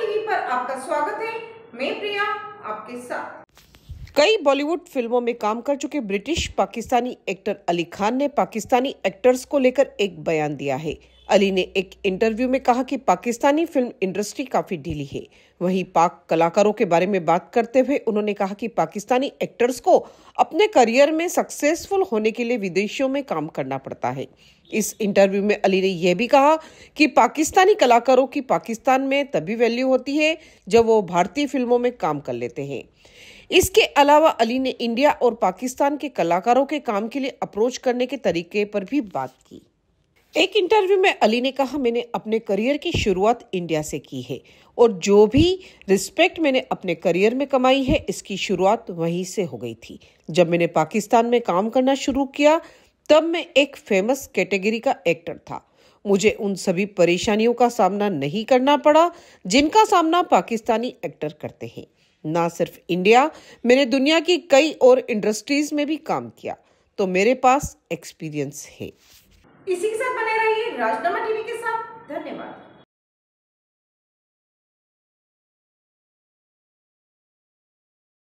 TV पर आपका स्वागत है मैं प्रिया आपके साथ कई बॉलीवुड फिल्मों में काम कर चुके ब्रिटिश पाकिस्तानी एक्टर अली खान ने पाकिस्तानी एक्टर्स को लेकर एक बयान दिया है अली ने एक इंटरव्यू में कहा कि पाकिस्तानी फिल्म इंडस्ट्री काफी ढीली है वहीं पाक कलाकारों के बारे में बात करते हुए उन्होंने कहा कि पाकिस्तानी एक्टर्स को अपने करियर में सक्सेसफुल होने के लिए विदेशियों में काम करना पड़ता है इस इंटरव्यू में अली ने यह भी कहा कि पाकिस्तानी कलाकारों की पाकिस्तान में तभी वैल्यू होती है जब वो भारतीय फिल्मों में काम कर लेते हैं इसके अलावा अली ने इंडिया और पाकिस्तान के कलाकारों के काम के लिए अप्रोच करने के तरीके पर भी बात की एक इंटरव्यू में अली ने कहा मैंने अपने करियर की शुरुआत इंडिया से की है और जो भी रिस्पेक्ट मैंने अपने करियर में कमाई है इसकी शुरुआत वहीं से हो गई थी जब मैंने पाकिस्तान में काम करना शुरू किया तब मैं एक फेमस कैटेगरी का एक्टर था मुझे उन सभी परेशानियों का सामना नहीं करना पड़ा जिनका सामना पाकिस्तानी एक्टर करते हैं ना सिर्फ इंडिया मैंने दुनिया की कई और इंडस्ट्रीज में भी काम किया तो मेरे पास एक्सपीरियंस है इसी के साथ बने रहिए राजनामा टीवी के साथ धन्यवाद